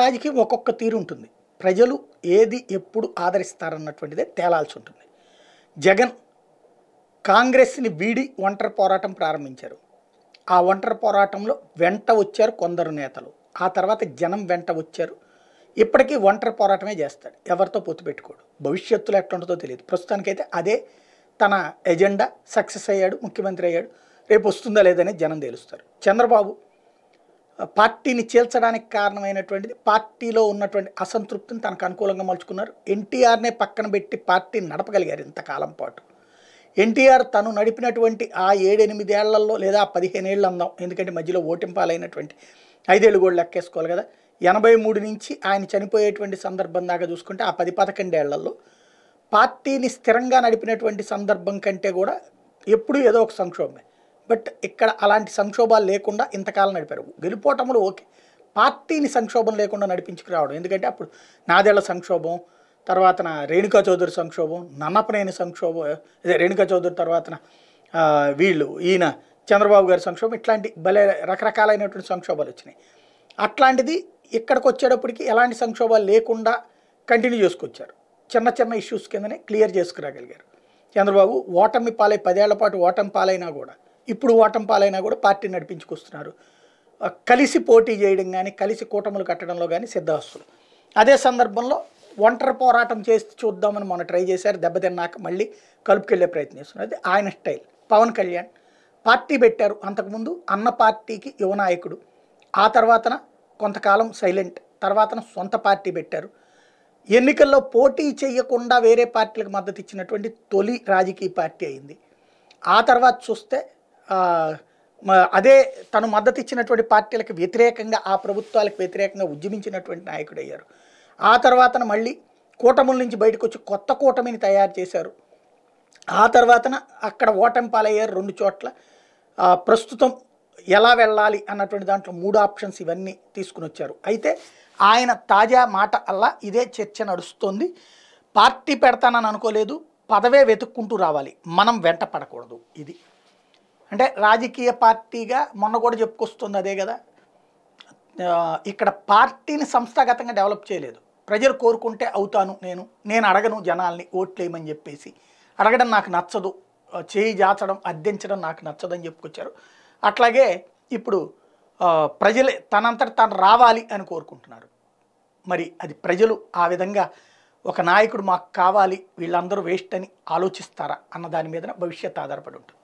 రాజుకి ఒక్కొక్క తీరు ఉంటుంది ప్రజలు ఏది ఎప్పుడు ఆదరిస్తారన్నటువంటిదే తేలాల్సి ఉంటుంది జగన్ కాంగ్రెస్ని వీడి ఒంటరి పోరాటం ప్రారంభించారు ఆ ఒంటరి పోరాటంలో వెంట వచ్చారు కొందరు నేతలు ఆ తర్వాత జనం వెంట వచ్చారు ఇప్పటికీ ఒంటరి పోరాటమే చేస్తాడు ఎవరితో పొత్తు పెట్టుకోడు భవిష్యత్తులో ఎట్లుంటుందో తెలియదు ప్రస్తుతానికైతే అదే తన ఎజెండా సక్సెస్ అయ్యాడు ముఖ్యమంత్రి అయ్యాడు రేపు వస్తుందా లేదని జనం తెలుస్తారు చంద్రబాబు పార్టీని చేల్చడానికి కారణమైనటువంటిది పార్టీలో ఉన్నటువంటి అసంతృప్తిని తనకు అనుకూలంగా మలుచుకున్నారు ఎన్టీఆర్నే పక్కన పెట్టి పార్టీని నడపగలిగారు ఇంతకాలం పాటు ఎన్టీఆర్ తను నడిపినటువంటి ఆ ఏడెనిమిదేళ్లలో లేదా పదిహేనేళ్ళు అందాం ఎందుకంటే మధ్యలో ఓటింపాలైనటువంటి ఐదేళ్ళు కూడా లెక్కేసుకోవాలి కదా ఎనభై మూడు నుంచి ఆయన చనిపోయేటువంటి సందర్భం దాకా చూసుకుంటే ఆ పది పదకొండేళ్లలో పార్టీని స్థిరంగా నడిపినటువంటి సందర్భం కంటే కూడా ఎప్పుడూ ఏదో ఒక సంక్షోభమే బట్ ఇక్కడ అలాంటి సంక్షోభాలు లేకుండా ఇంతకాలం నడిపారు గెలుపోటములు ఓకే పార్టీని సంక్షోభం లేకుండా నడిపించుకురావడం ఎందుకంటే అప్పుడు నాదేళ్ల సంక్షోభం తర్వాతన రేణుకా చౌదరి సంక్షోభం నన్నపనేని సంక్షోభం అదే రేణుకా చౌదరి తర్వాతన వీళ్ళు ఈయన చంద్రబాబు గారి సంక్షోభం ఇట్లాంటి భలే రకరకాలైనటువంటి సంక్షోభాలు వచ్చినాయి అట్లాంటిది ఇక్కడికి వచ్చేటప్పటికి ఎలాంటి సంక్షోభాలు లేకుండా కంటిన్యూ చేసుకొచ్చారు చిన్న చిన్న ఇష్యూస్ కిందనే క్లియర్ చేసుకురాగలిగారు చంద్రబాబు ఓటమి పాలై పదేళ్ల పాటు ఓటమి పాలైనా కూడా ఇప్పుడు ఓటం పాలైనా కూడా పార్టీ నడిపించుకొస్తున్నారు కలిసి పోటీ చేయడం కానీ కలిసి కూటములు కట్టడంలో కానీ సిద్ధహస్తులు అదే సందర్భంలో ఒంటరి పోరాటం చేసి చూద్దామని మనం ట్రై చేశారు దెబ్బతిన్నాక మళ్ళీ కలుపుకెళ్ళే ప్రయత్నం చేస్తున్నారు అది ఆయన స్టైల్ పవన్ కళ్యాణ్ పార్టీ పెట్టారు అంతకుముందు అన్న పార్టీకి యువనాయకుడు ఆ తర్వాతన కొంతకాలం సైలెంట్ తర్వాతన సొంత పార్టీ పెట్టారు ఎన్నికల్లో పోటీ చేయకుండా వేరే పార్టీలకు మద్దతు ఇచ్చినటువంటి తొలి రాజకీయ పార్టీ అయింది ఆ తర్వాత చూస్తే అదే తను మద్దతు ఇచ్చినటువంటి పార్టీలకు వ్యతిరేకంగా ఆ ప్రభుత్వాలకు వ్యతిరేకంగా ఉద్యమించినటువంటి నాయకుడు అయ్యారు ఆ తర్వాత మళ్ళీ కూటముల నుంచి బయటకు వచ్చి కొత్త కూటమిని తయారు చేశారు ఆ తర్వాతన అక్కడ ఓటమి పాలయ్యారు రెండు చోట్ల ప్రస్తుతం ఎలా వెళ్ళాలి అన్నటువంటి దాంట్లో మూడు ఆప్షన్స్ ఇవన్నీ తీసుకుని వచ్చారు అయితే ఆయన తాజా మాట అల్లా ఇదే చర్చ నడుస్తుంది పార్టీ పెడతానని అనుకోలేదు పదవే వెతుక్కుంటూ రావాలి మనం వెంట పడకూడదు ఇది అంటే రాజకీయ పార్టీగా మొన్న కూడా చెప్పుకొస్తుంది అదే కదా ఇక్కడ పార్టీని సంస్థాగతంగా డెవలప్ చేయలేదు ప్రజలు కోరుకుంటే అవుతాను నేను నేను అడగను జనాల్ని ఓట్లేయమని చెప్పేసి అడగడం నాకు నచ్చదు చేయి జాచడం అద్దెంచడం నాకు నచ్చదని చెప్పుకొచ్చారు అట్లాగే ఇప్పుడు ప్రజలే తనంతట తాను రావాలి అని కోరుకుంటున్నారు మరి అది ప్రజలు ఆ విధంగా ఒక నాయకుడు మాకు కావాలి వీళ్ళందరూ వేస్ట్ అని ఆలోచిస్తారా అన్న దాని మీద భవిష్యత్ ఆధారపడి ఉంటుంది